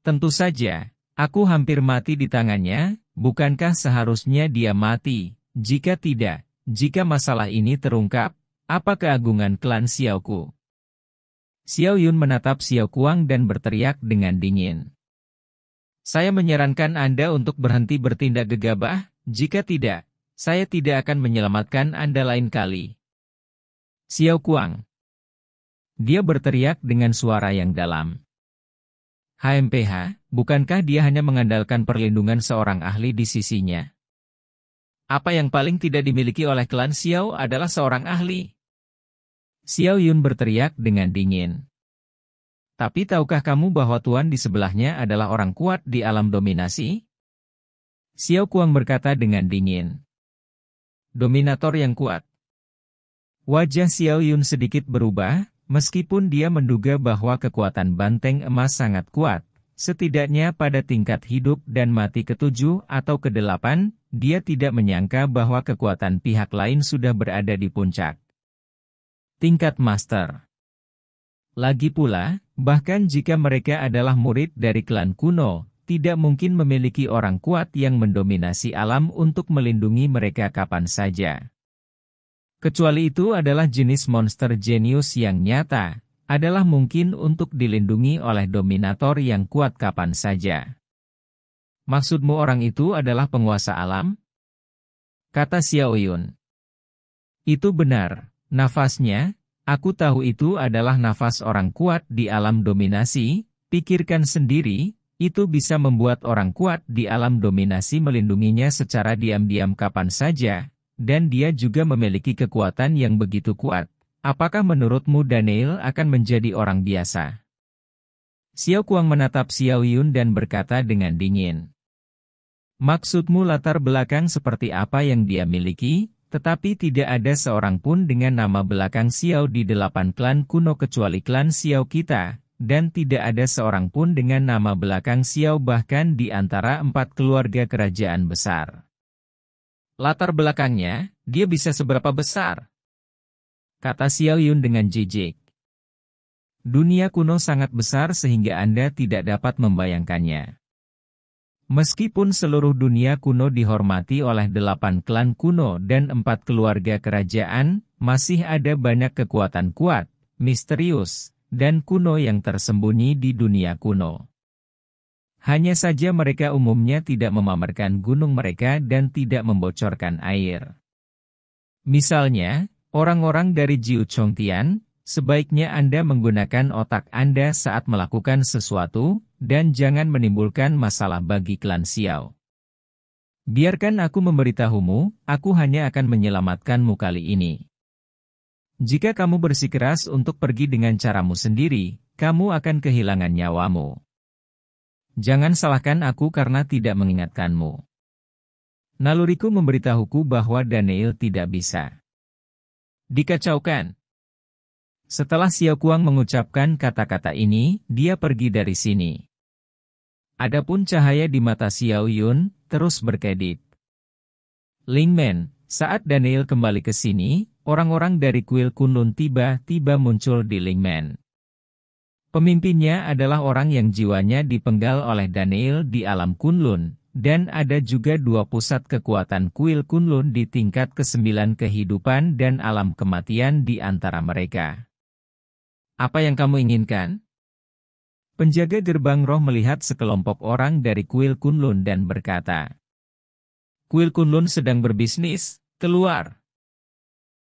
Tentu saja, aku hampir mati di tangannya, bukankah seharusnya dia mati? Jika tidak, jika masalah ini terungkap, apa keagungan klan Xiao Ku? Xiao Yun menatap Xiao Kuang dan berteriak dengan dingin. Saya menyarankan Anda untuk berhenti bertindak gegabah, jika tidak, saya tidak akan menyelamatkan Anda lain kali. Xiao Kuang. Dia berteriak dengan suara yang dalam. HMPH, bukankah dia hanya mengandalkan perlindungan seorang ahli di sisinya? Apa yang paling tidak dimiliki oleh klan Xiao adalah seorang ahli. Xiao Yun berteriak dengan dingin. Tapi tahukah kamu bahwa Tuan di sebelahnya adalah orang kuat di alam dominasi? Xiao Kuang berkata dengan dingin. Dominator yang kuat. Wajah Xiao Yun sedikit berubah, meskipun dia menduga bahwa kekuatan banteng emas sangat kuat. Setidaknya pada tingkat hidup dan mati ketujuh atau kedelapan, dia tidak menyangka bahwa kekuatan pihak lain sudah berada di puncak. Tingkat Master lagi pula, bahkan jika mereka adalah murid dari klan kuno, tidak mungkin memiliki orang kuat yang mendominasi alam untuk melindungi mereka kapan saja. Kecuali itu adalah jenis monster jenius yang nyata, adalah mungkin untuk dilindungi oleh dominator yang kuat kapan saja. Maksudmu orang itu adalah penguasa alam? Kata Xiaoyun. Itu benar, nafasnya, Aku tahu itu adalah nafas orang kuat di alam dominasi, pikirkan sendiri, itu bisa membuat orang kuat di alam dominasi melindunginya secara diam-diam kapan saja, dan dia juga memiliki kekuatan yang begitu kuat. Apakah menurutmu Daniel akan menjadi orang biasa? Xiao Kuang menatap Xiao Yun dan berkata dengan dingin. Maksudmu latar belakang seperti apa yang dia miliki? Tetapi tidak ada seorang pun dengan nama belakang Xiao di delapan klan kuno kecuali klan Xiao kita, dan tidak ada seorang pun dengan nama belakang Xiao bahkan di antara empat keluarga kerajaan besar. Latar belakangnya, dia bisa seberapa besar? Kata Xiao Yun dengan jijik. Dunia kuno sangat besar sehingga Anda tidak dapat membayangkannya. Meskipun seluruh dunia kuno dihormati oleh delapan klan kuno dan empat keluarga kerajaan, masih ada banyak kekuatan kuat, misterius, dan kuno yang tersembunyi di dunia kuno. Hanya saja mereka umumnya tidak memamerkan gunung mereka dan tidak membocorkan air. Misalnya, orang-orang dari Jiu Chongtian, sebaiknya Anda menggunakan otak Anda saat melakukan sesuatu, dan jangan menimbulkan masalah bagi klan Xiao. Biarkan aku memberitahumu, aku hanya akan menyelamatkanmu kali ini. Jika kamu bersikeras untuk pergi dengan caramu sendiri, kamu akan kehilangan nyawamu. Jangan salahkan aku karena tidak mengingatkanmu. Naluriku memberitahuku bahwa Daniel tidak bisa dikacaukan. Setelah Xiao Kuang mengucapkan kata-kata ini, dia pergi dari sini. Adapun cahaya di mata Xiao Yun terus berkedip. Ling Men, saat Daniel kembali ke sini, orang-orang dari kuil Kunlun tiba-tiba muncul di Ling Men. Pemimpinnya adalah orang yang jiwanya dipenggal oleh Daniel di alam Kunlun, dan ada juga dua pusat kekuatan kuil Kunlun di tingkat kesembilan kehidupan dan alam kematian di antara mereka. Apa yang kamu inginkan? Penjaga gerbang roh melihat sekelompok orang dari kuil Kunlun dan berkata, Kuil Kunlun sedang berbisnis, keluar.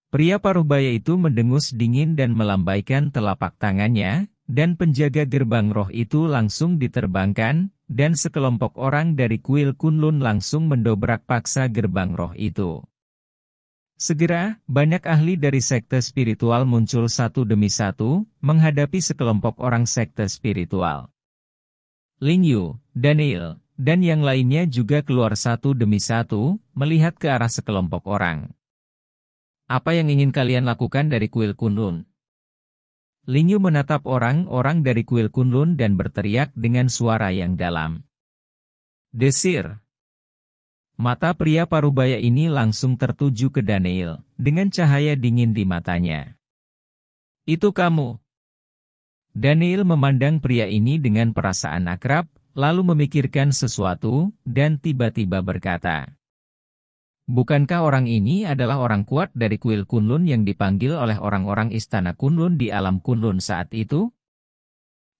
Pria paruh baya itu mendengus dingin dan melambaikan telapak tangannya, dan penjaga gerbang roh itu langsung diterbangkan, dan sekelompok orang dari kuil Kunlun langsung mendobrak paksa gerbang roh itu. Segera, banyak ahli dari sekte spiritual muncul satu demi satu, menghadapi sekelompok orang sekte spiritual. Lingyu, Yu, Daniel, dan yang lainnya juga keluar satu demi satu, melihat ke arah sekelompok orang. Apa yang ingin kalian lakukan dari kuil Kunlun? Lingyu Yu menatap orang-orang dari kuil Kunlun dan berteriak dengan suara yang dalam. Desir, Mata pria parubaya ini langsung tertuju ke Daniel, dengan cahaya dingin di matanya. Itu kamu. Daniel memandang pria ini dengan perasaan akrab, lalu memikirkan sesuatu, dan tiba-tiba berkata, Bukankah orang ini adalah orang kuat dari kuil Kunlun yang dipanggil oleh orang-orang istana Kunlun di alam Kunlun saat itu?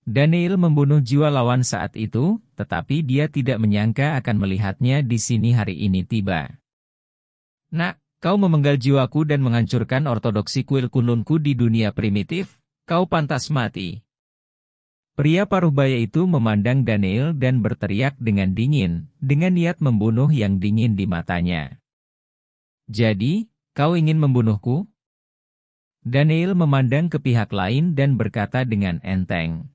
Daniel membunuh jiwa lawan saat itu, tetapi dia tidak menyangka akan melihatnya di sini hari ini tiba. Nak, kau memenggal jiwaku dan menghancurkan ortodoksi kuil kunlunku di dunia primitif, kau pantas mati. Pria paruh baya itu memandang Daniel dan berteriak dengan dingin, dengan niat membunuh yang dingin di matanya. Jadi, kau ingin membunuhku? Daniel memandang ke pihak lain dan berkata dengan enteng.